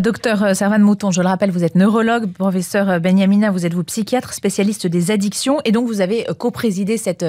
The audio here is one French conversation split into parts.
Docteur euh, Servan Mouton, je le rappelle, vous êtes neurologue, professeur euh, Benyamina, vous êtes vous psychiatre, spécialiste des addictions, et donc vous avez euh, co-présidé cette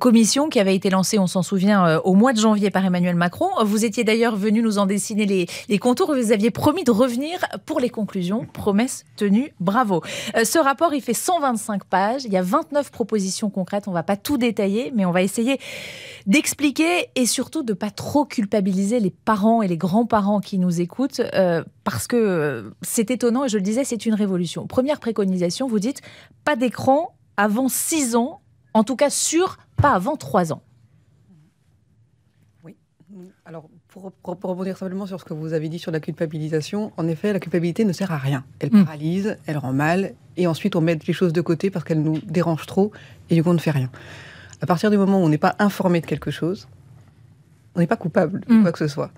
commission qui avait été lancée, on s'en souvient, au mois de janvier par Emmanuel Macron. Vous étiez d'ailleurs venu nous en dessiner les, contours, vous aviez promis de revenir pour les conclusions, promesse tenue, bravo. Ce rapport, il fait 125 pages, il y a 29 propositions concrètes, on ne va pas tout détailler, mais on va essayer d'expliquer et surtout de ne pas trop culpabiliser les parents et les grands-parents qui nous écoutent parce que euh, c'est étonnant et je le disais, c'est une révolution. Première préconisation, vous dites pas d'écran avant 6 ans, en tout cas sûr, pas avant 3 ans. Oui. Alors, pour, rebondir simplement sur ce que vous avez dit sur la culpabilisation, en effet, la culpabilité ne sert à rien. Elle mm. paralyse, elle rend mal, et ensuite on met les choses de côté parce qu'elle nous dérange trop, et du coup on ne fait rien. À partir du moment où on n'est pas informé de quelque chose, on n'est pas coupable de mm. quoi que ce soit.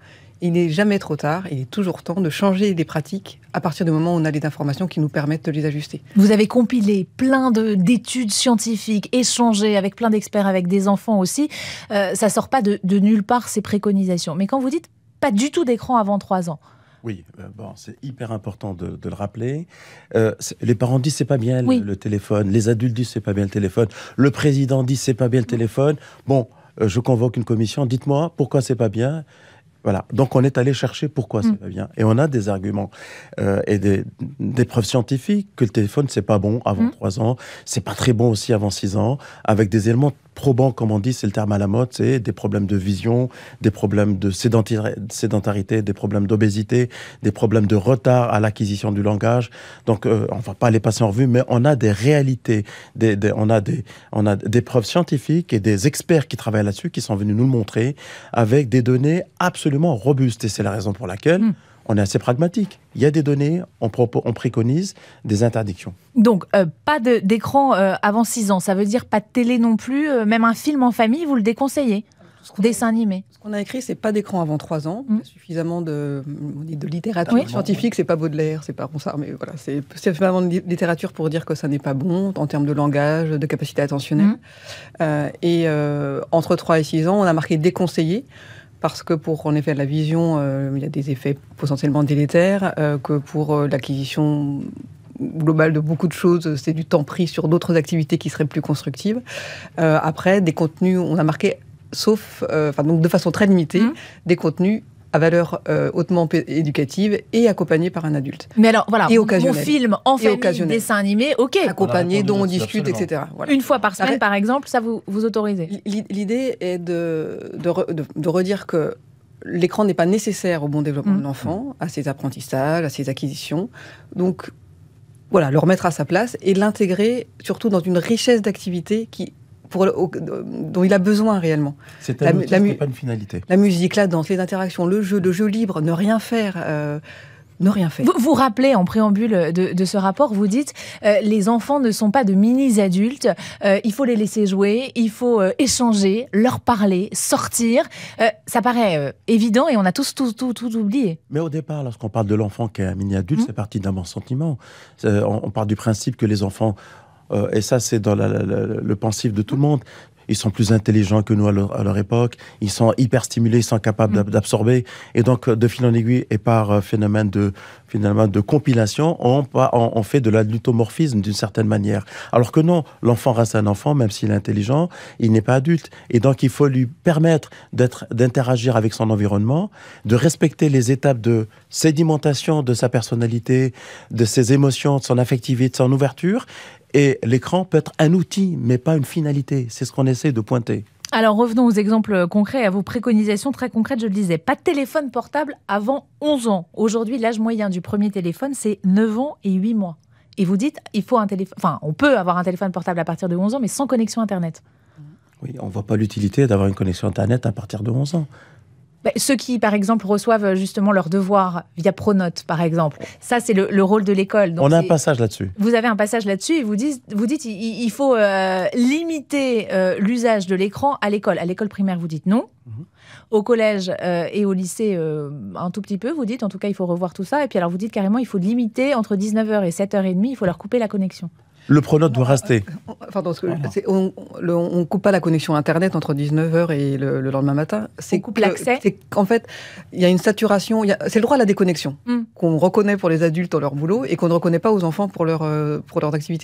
Il n'est jamais trop tard, il est toujours temps de changer des pratiques à partir du moment où on a des informations qui nous permettent de les ajuster. Vous avez compilé plein d'études scientifiques, échangé avec plein d'experts, avec des enfants aussi. Euh, ça sort pas de, nulle part ces préconisations. Mais quand vous dites pas du tout d'écran avant 3 ans, oui, euh, c'est hyper important de, le rappeler. Euh, les parents disent c'est pas bien le, téléphone, les adultes disent c'est pas bien le téléphone, le président dit c'est pas bien le téléphone. Bon, je convoque une commission, dites-moi pourquoi c'est pas bien. Voilà. Donc on est allé chercher pourquoi ça pas bien. Et on a des arguments euh, et des, des, preuves scientifiques que le téléphone, c'est pas bon avant mm. trois 3 ans, c'est pas très bon aussi avant 6 ans, avec des éléments probant, comme on dit, c'est le terme à la mode, c'est des problèmes de vision, des problèmes de sédentarité, des problèmes d'obésité, des problèmes de retard à l'acquisition du langage. Donc, euh, on ne va pas les passer en revue, mais on a des réalités, on, a des, preuves scientifiques et des experts qui travaillent là-dessus, qui sont venus nous le montrer, avec des données absolument robustes. Et c'est la raison pour laquelle... Hmm on est assez pragmatique. Il y a des données, on, préconise des interdictions. Donc, euh, pas d'écran euh, avant 6 ans, ça veut dire pas de télé non plus, euh, même un film en famille, vous le déconseillez Dessin animé. Ce qu'on a écrit, c'est pas d'écran avant 3 ans. Mm. Suffisamment de, de littérature scientifique, c'est pas Baudelaire, c'est pas Ronsard, mais voilà, c'est suffisamment de littérature pour dire que ça n'est pas bon en termes de langage, de capacité attentionnelle. Mm. et entre 3 et 6 ans, on a marqué déconseillé parce que pour en effet la vision, euh, il y a des effets potentiellement délétères, euh, que pour euh, l'acquisition globale de beaucoup de choses, c'est du temps pris sur d'autres activités qui seraient plus constructives. après, des contenus, on a marqué sauf, enfin donc de façon très limitée, mmh. des contenus à valeur euh, hautement éducative et accompagnée par un adulte. Mais alors voilà, et mon film en fait famille, dessin animé, ok. Accompagné, dont on discute, etc. Une fois par semaine, par exemple, ça vous, vous autorisez L'idée est de, de, de, redire que l'écran n'est pas nécessaire au bon développement de mmh. l'enfant, à ses apprentissages, à ses acquisitions. Donc voilà, le remettre à sa place et l'intégrer surtout dans une richesse d'activités qui dont il a besoin réellement. C'est la, outil, pas une finalité. La musique, la danse, les interactions, le jeu, le jeu libre, ne rien faire. Euh, ne rien faire. Vous, vous rappelez en préambule de, ce rapport, vous dites euh, les enfants ne sont pas de mini-adultes, euh, il faut les laisser jouer, il faut échanger, leur parler, sortir. ça paraît évident et on a tous tout, tout, oublié. Mais au départ, lorsqu'on parle de l'enfant qui est un mini-adulte, mmh. c'est parti d'un bon sentiment. On, parle du principe que les enfants euh, et ça c'est dans le pensif de tout le monde, ils sont plus intelligents que nous à leur, époque, ils sont hyper stimulés, ils sont capables mm. d'absorber. Et donc, euh, de fil en aiguille et par euh, phénomène de, finalement, de compilation, on, on fait de l'adultomorphisme d'une certaine manière. Alors que non, l'enfant reste un enfant, même s'il est intelligent, il n'est pas adulte. Et donc, il faut lui permettre d'interagir avec son environnement, de respecter les étapes de sédimentation de sa personnalité, de ses émotions, de son affectivité, de son ouverture, et l'écran peut être un outil, mais pas une finalité. C'est ce qu'on essaie de pointer. Alors revenons aux exemples concrets, à vos préconisations très concrètes, je le disais. Pas de téléphone portable avant 11 ans. Aujourd'hui, l'âge moyen du premier téléphone, c'est 9 ans et 8 mois. Et vous dites, il faut un téléphone, on peut avoir un téléphone portable à partir de 11 ans, mais sans connexion Internet. Oui, on ne voit pas l'utilité d'avoir une connexion Internet à partir de 11 ans. Bah, ceux qui, par exemple, reçoivent euh, justement leurs devoirs via Pronote, par exemple. Ça, c'est le, rôle de l'école. On a un passage là-dessus. Vous avez un passage là-dessus et vous, dites, vous dites il, faut euh, limiter euh, l'usage de l'écran à l'école. À l'école primaire, vous dites non. Mhm. Au collège et au lycée, un tout petit peu, vous dites, en tout cas, il faut revoir tout ça. Et puis alors, vous dites carrément, il faut limiter entre 19h et 7h30, il faut leur couper la connexion. Le pronote doit rester. on ne coupe pas la connexion Internet entre 19h et le, lendemain matin. C'est coupe l'accès En fait, il y a une saturation. C'est le droit à la déconnexion hmm. qu'on reconnaît pour les adultes dans leur boulot et qu'on ne reconnaît pas aux enfants pour euh, leurs pour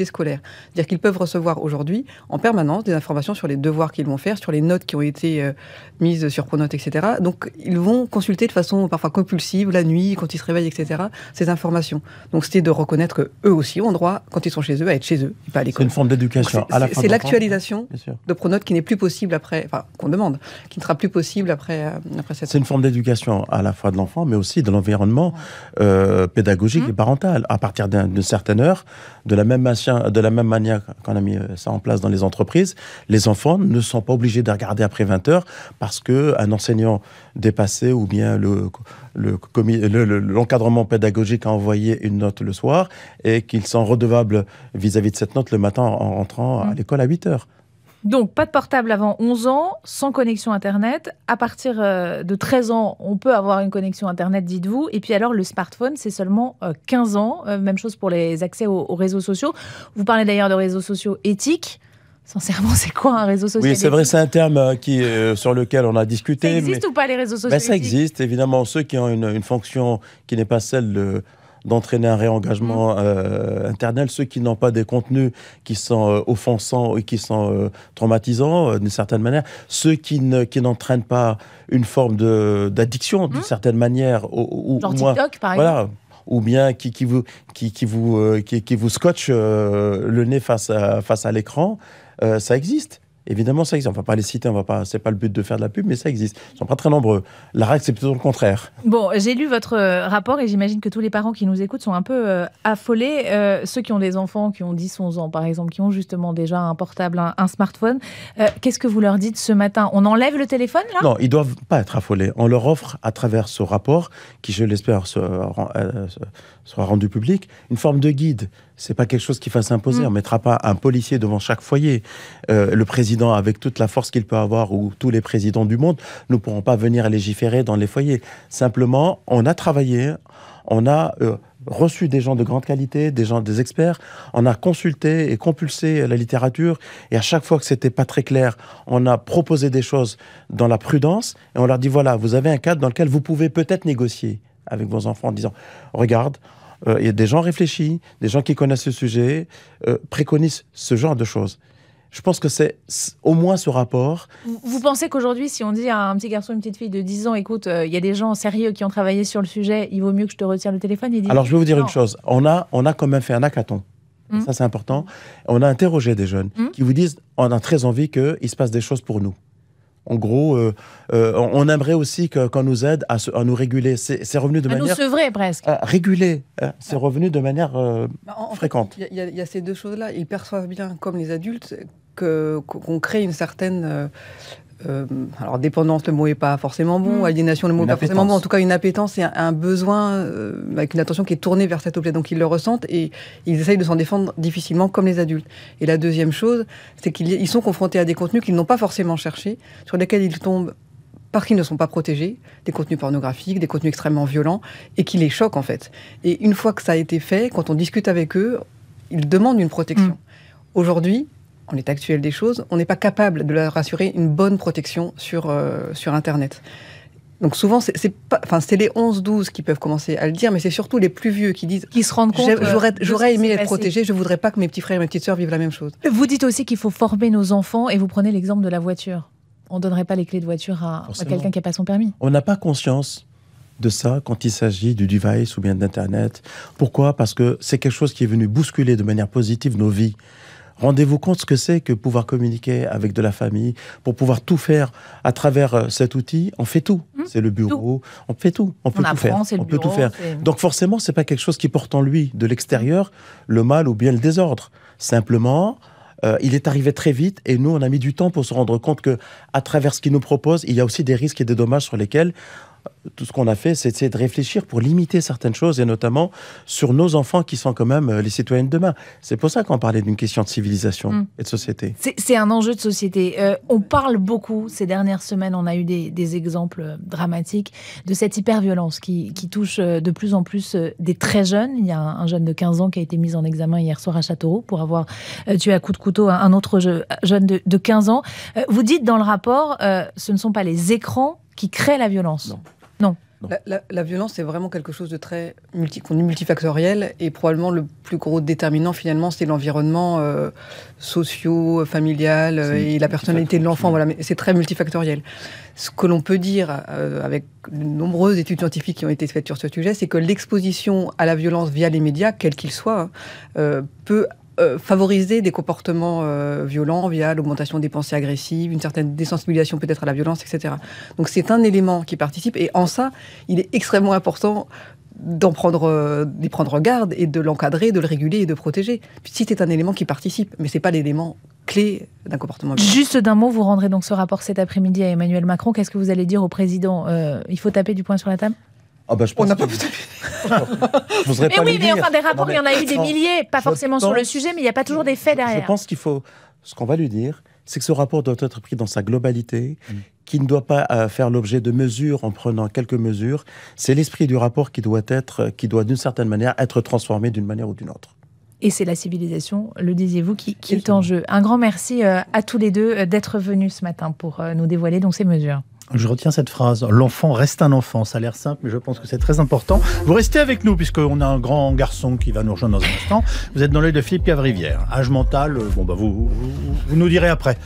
scolaires. C'est-à-dire qu'ils peuvent recevoir aujourd'hui en permanence des informations sur les devoirs qu'ils vont faire, sur les notes qui ont été euh, mises sur pronote, etc. Donc, ils vont consulter de façon parfois compulsive, la nuit, quand ils se réveillent, etc., ces informations. Donc, c'était de reconnaître qu'eux aussi ont droit, quand ils sont chez eux, à être c'est une forme d'éducation. C'est l'actualisation de Pronote qui n'est plus possible après, enfin, qu'on demande, qui ne sera plus possible après, euh, après cette. C'est une forme d'éducation à la fois de l'enfant, mais aussi de l'environnement euh, pédagogique mmh. et parental. À partir d'une certaine heure, de la même, de la même manière qu'on a mis euh, ça en place dans les entreprises, les enfants ne sont pas obligés de regarder après 20 heures parce qu'un enseignant dépassé ou bien le, l'encadrement pédagogique a envoyé une note le soir et qu'ils sont redevables vis-à-vis de cette note le matin en rentrant à mm. l'école à 8 heures. Donc, pas de portable avant 11 ans, sans connexion Internet. À partir euh, de 13 ans, on peut avoir une connexion Internet, dites-vous. Et puis alors, le smartphone, c'est seulement 15 euh, ans. Euh, même chose pour les accès aux réseaux sociaux. Vous parlez d'ailleurs de réseaux sociaux éthiques. Sincèrement, c'est quoi un réseau social Oui, c'est vrai, c'est un terme euh, qui, euh, sur lequel on a discuté. Ça existe ou pas les réseaux ben, sociaux Ça existe, évidemment. Ceux qui ont une, fonction qui n'est pas celle d'entraîner un réengagement mhm. euh, interne, Ceux qui n'ont pas des contenus qui sont offensants et qui sont traumatisants, d'une certaine manière. Ceux qui, ne, qui n'entraînent pas une forme de, d'addiction, d'une mhm. certaine manière. Ou, Genre TikTok, par voilà, exemple. Ou bien qui, vous, qui, vous, qui, vous scotche le nez face face à l'écran. Euh, ça existe. Évidemment, ça existe. On va pas les citer, ce va pas. C'est pas le but de faire de la pub, mais ça existe. Ils sont pas très nombreux. La règle, c'est plutôt le contraire. Bon, j'ai lu votre euh, rapport et j'imagine que tous les parents qui nous écoutent sont un peu euh, affolés. ceux qui ont des enfants qui ont 10, 11 ans, par exemple, qui ont justement déjà un portable, un, smartphone, qu'est-ce que vous leur dites ce matin On enlève le téléphone là Non, ils doivent pas être affolés. On leur offre, à travers ce rapport, qui je l'espère sera rendu public, une forme de guide c'est pas quelque chose qui fasse s'imposer, mm. On mettra pas un policier devant chaque foyer. Euh, le président, avec toute la force qu'il peut avoir, ou tous les présidents du monde, ne pourront pas venir légiférer dans les foyers. Simplement, on a travaillé, on a euh, reçu des gens de grande qualité, des gens, des experts. On a consulté et compulsé la littérature. Et à chaque fois que c'était pas très clair, on a proposé des choses dans la prudence. Et on leur dit voilà, vous avez un cadre dans lequel vous pouvez peut-être négocier avec vos enfants en disant regarde, euh, il y a des gens réfléchis, des gens qui connaissent ce sujet, euh, préconisent ce genre de choses. Je pense que c'est au moins ce rapport. Vous, pensez qu'aujourd'hui, si on dit à un petit garçon, une petite fille de 10 ans, écoute, euh, il y a des gens sérieux qui ont travaillé sur le sujet, il vaut mieux que je te retire le téléphone Alors, je vais vous dire une chose. On a, on a quand même fait un hackathon. Hum. Ça, c'est important. On a interrogé des jeunes hum. qui vous disent on a très envie qu'il se passe des choses pour nous. En gros, euh, euh, on aimerait aussi qu'on nous aide à, nous réguler C'est revenus de manière... À nous presque. réguler c'est revenu de manière fréquente. Il y, a ces deux choses-là. Ils perçoivent bien, comme les adultes, qu'on crée une certaine euh, euh, alors dépendance, le mot est pas forcément bon, mmh. aliénation, le mot n'est pas forcément bon, en tout cas une appétence et un, besoin euh, avec une attention qui est tournée vers cet objet. Donc ils le ressentent et ils essayent de s'en défendre difficilement comme les adultes. Et la deuxième chose, c'est qu'ils sont confrontés à des contenus qu'ils n'ont pas forcément cherchés, sur lesquels ils tombent parce qu'ils ne sont pas protégés, des contenus pornographiques, des contenus extrêmement violents, et qui les choquent en fait. Et une fois que ça a été fait, quand on discute avec eux, ils demandent une protection. Hmm. Aujourd'hui, en l'état actuel des choses, on n'est pas capable de leur assurer une bonne protection sur, euh, sur Internet. Donc souvent, c'est les 11-12 qui peuvent commencer à le dire, mais c'est surtout les plus vieux qui disent... Qui se rendent compte... J'aurais aimé être protégé, je voudrais pas que mes petits frères et mes petites sœurs vivent la même chose. Vous dites aussi qu'il faut former nos enfants, et vous prenez l'exemple de la voiture. On donnerait pas les clés de voiture à, à quelqu'un qui n'a pas son permis. On n'a pas conscience de ça quand il s'agit du device ou bien d'Internet. Pourquoi Parce que c'est quelque chose qui est venu bousculer de manière positive nos vies. Rendez-vous compte ce que c'est que pouvoir communiquer avec de la famille, pour pouvoir tout faire à travers euh, cet outil. On fait tout. Hmm. C'est le bureau, on fait tout. On, peut tout faire. On peut tout faire. Donc forcément, c'est pas quelque chose qui porte en lui de l'extérieur le mal ou bien le désordre. Simplement, euh, il est arrivé très vite et nous, on a mis du temps pour se rendre compte que, à travers ce qu'il nous propose, il y a aussi des risques et des dommages sur lesquels tout ce qu'on a fait, c'est de réfléchir pour limiter certaines choses, et notamment sur nos enfants qui sont quand même euh, les citoyens de demain. C'est pour ça qu'on parlait d'une question de civilisation mm. et de société. C'est un enjeu de société. Euh, on parle beaucoup ces dernières semaines, on a eu des, exemples euh, dramatiques de cette hyper-violence qui, touche de plus en plus des très jeunes. Il y a un, jeune de 15 ans qui a été mis en examen hier soir à Châteauroux pour avoir tué à coup de couteau un autre jeune de, 15 ans. Vous dites dans le rapport, ce ne sont pas les écrans qui créent la violence. Non. La, violence, c'est vraiment quelque chose de très multi, multifactoriel et probablement le plus gros déterminant finalement, c'est l'environnement euh, socio, familial euh, et la personnalité de l'enfant. Voilà, c'est très multifactoriel. Ce que l'on peut dire euh, avec de nombreuses études scientifiques qui ont été faites sur ce sujet, c'est que l'exposition à la violence via les médias, quel qu'il soit peut euh, favoriser des comportements euh, violents via l'augmentation des pensées agressives, une certaine désensibilisation peut-être à la violence, etc. Donc c'est un élément qui participe et en ça, il est extrêmement important d'en prendre, euh, d'y prendre garde et de l'encadrer, de le réguler et de protéger. Si c'est un élément qui participe, mais ce n'est pas l'élément clé d'un comportement. Violent. Juste d'un mot, vous rendrez donc ce rapport cet après-midi à Emmanuel Macron. Qu'est-ce que vous allez dire au président Il faut taper du poing sur la table ah bah, on n'a pas pu Je mais pas oui, mais enfin, des rapports, il y en a eu des milliers, pas forcément sur le sujet, mais il n'y a pas toujours des faits derrière. Je pense qu'il faut. Ce qu'on va lui dire, c'est que ce rapport doit être pris dans sa globalité, qu'il mm. qui ne doit pas euh, faire l'objet de mesures en prenant quelques mesures. C'est l'esprit du rapport qui doit être, qui doit d'une certaine manière être transformé d'une manière ou d'une autre. Et c'est la civilisation, le disiez-vous, qui, est en jeu. Un grand merci euh, à tous les deux euh, d'être venus ce matin pour nous dévoiler donc ces mesures. Je retiens cette phrase. L'enfant reste un enfant. Ça a l'air simple, mais je pense que c'est très important. Vous restez avec nous, puisqu'on a un grand garçon qui va nous rejoindre dans un instant. Vous êtes dans l'œil de Philippe Cavrivière. Âge mental, euh, bon, bah, vous, vous nous direz après.